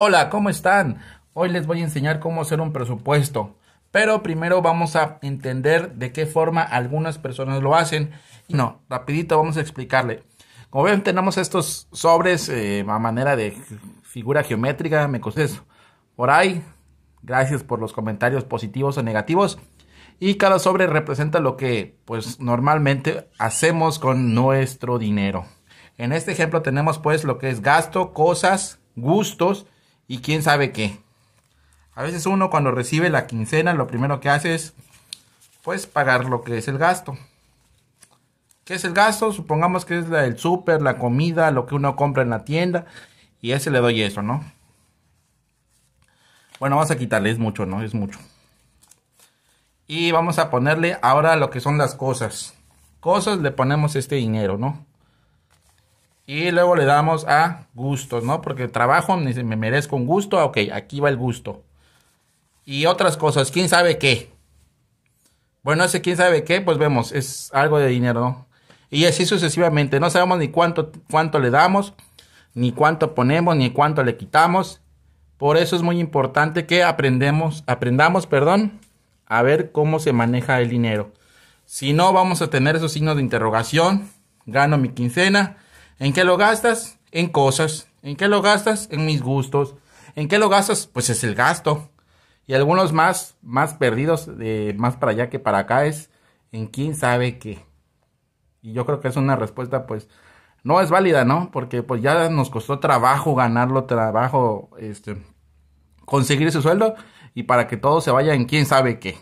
Hola, ¿cómo están? Hoy les voy a enseñar cómo hacer un presupuesto, pero primero vamos a entender de qué forma algunas personas lo hacen. No, rapidito vamos a explicarle. Como ven, tenemos estos sobres eh, a manera de figura geométrica, me costó eso. Por ahí, gracias por los comentarios positivos o negativos. Y cada sobre representa lo que pues normalmente hacemos con nuestro dinero. En este ejemplo tenemos pues lo que es gasto, cosas, gustos, y quién sabe qué. A veces uno cuando recibe la quincena lo primero que hace es pues pagar lo que es el gasto. ¿Qué es el gasto? Supongamos que es el súper, la comida, lo que uno compra en la tienda y ese le doy eso, ¿no? Bueno, vamos a quitarle, es mucho, ¿no? Es mucho. Y vamos a ponerle ahora lo que son las cosas. Cosas le ponemos este dinero, ¿no? Y luego le damos a gustos, ¿no? Porque trabajo, me merezco un gusto, ah, ok, aquí va el gusto. Y otras cosas, quién sabe qué. Bueno, ese quién sabe qué, pues vemos, es algo de dinero, ¿no? Y así sucesivamente, no sabemos ni cuánto, cuánto le damos, ni cuánto ponemos, ni cuánto le quitamos. Por eso es muy importante que aprendemos, aprendamos, perdón, a ver cómo se maneja el dinero. Si no, vamos a tener esos signos de interrogación. Gano mi quincena, ¿En qué lo gastas? En cosas. ¿En qué lo gastas? En mis gustos. ¿En qué lo gastas? Pues es el gasto. Y algunos más, más perdidos, de más para allá que para acá, es en quién sabe qué. Y yo creo que es una respuesta, pues, no es válida, ¿no? Porque pues ya nos costó trabajo ganarlo, trabajo, este, conseguir ese sueldo y para que todo se vaya en quién sabe qué.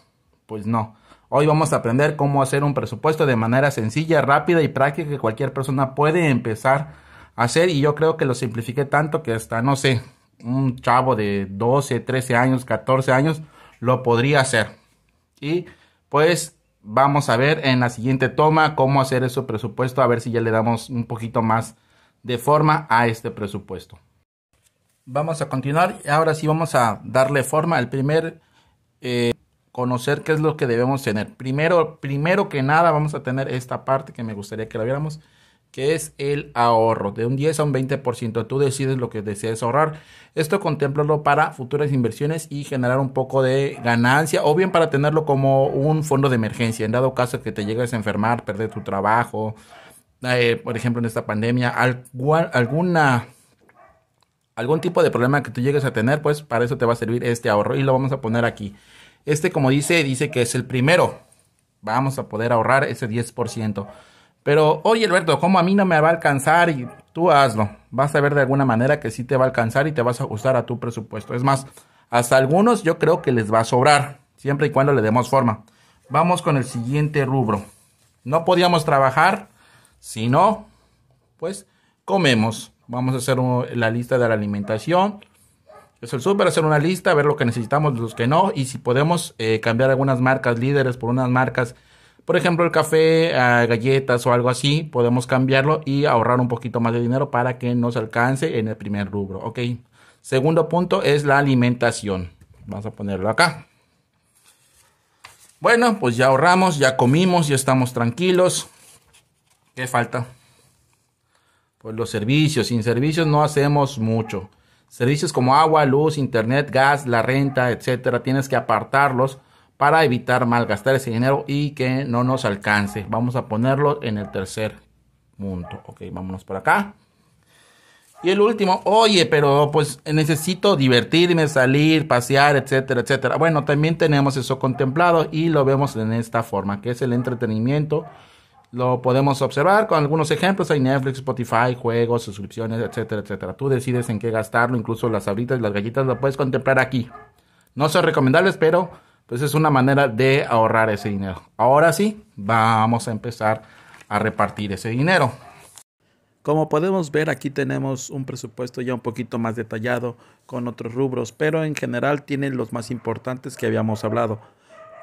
Pues no. Hoy vamos a aprender cómo hacer un presupuesto de manera sencilla, rápida y práctica que cualquier persona puede empezar a hacer y yo creo que lo simplifiqué tanto que hasta, no sé, un chavo de 12, 13 años, 14 años lo podría hacer. Y pues vamos a ver en la siguiente toma cómo hacer ese presupuesto, a ver si ya le damos un poquito más de forma a este presupuesto. Vamos a continuar. y Ahora sí vamos a darle forma al primer eh, conocer qué es lo que debemos tener. Primero, primero que nada vamos a tener esta parte que me gustaría que la viéramos, que es el ahorro, de un 10 a un 20%. Tú decides lo que deseas ahorrar. Esto contemplalo para futuras inversiones y generar un poco de ganancia o bien para tenerlo como un fondo de emergencia en dado caso que te llegues a enfermar, perder tu trabajo, eh, por ejemplo en esta pandemia, alguna algún tipo de problema que tú llegues a tener, pues para eso te va a servir este ahorro y lo vamos a poner aquí. Este, como dice, dice que es el primero. Vamos a poder ahorrar ese 10%. Pero, oye, Alberto, como a mí no me va a alcanzar, y tú hazlo. Vas a ver de alguna manera que sí te va a alcanzar y te vas a ajustar a tu presupuesto. Es más, hasta algunos yo creo que les va a sobrar, siempre y cuando le demos forma. Vamos con el siguiente rubro. No podíamos trabajar, si no, pues comemos. Vamos a hacer la lista de la alimentación es el súper, hacer una lista, ver lo que necesitamos, los que no, y si podemos eh, cambiar algunas marcas líderes por unas marcas, por ejemplo, el café, ah, galletas o algo así, podemos cambiarlo y ahorrar un poquito más de dinero para que nos alcance en el primer rubro, ¿ok? Segundo punto es la alimentación. Vamos a ponerlo acá. Bueno, pues ya ahorramos, ya comimos, ya estamos tranquilos. ¿Qué falta? Pues los servicios. Sin servicios no hacemos mucho. Servicios como agua, luz, internet, gas, la renta, etcétera, tienes que apartarlos para evitar malgastar ese dinero y que no nos alcance. Vamos a ponerlo en el tercer punto. Ok, vámonos por acá. Y el último, oye, pero pues necesito divertirme, salir, pasear, etcétera, etcétera. Bueno, también tenemos eso contemplado y lo vemos en esta forma, que es el entretenimiento lo podemos observar con algunos ejemplos. Hay Netflix, Spotify, juegos, suscripciones, etcétera, etcétera. Tú decides en qué gastarlo. Incluso las abritas y las gallitas lo puedes contemplar aquí. No son recomendables, pero pues, es una manera de ahorrar ese dinero. Ahora sí, vamos a empezar a repartir ese dinero. Como podemos ver, aquí tenemos un presupuesto ya un poquito más detallado con otros rubros, pero en general tienen los más importantes que habíamos hablado.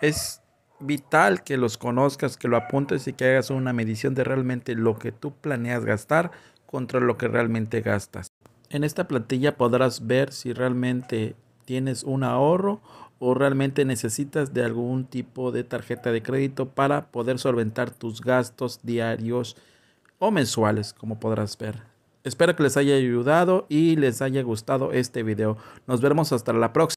Es vital que los conozcas, que lo apuntes y que hagas una medición de realmente lo que tú planeas gastar contra lo que realmente gastas. En esta plantilla podrás ver si realmente tienes un ahorro o realmente necesitas de algún tipo de tarjeta de crédito para poder solventar tus gastos diarios o mensuales, como podrás ver. Espero que les haya ayudado y les haya gustado este video. Nos vemos hasta la próxima.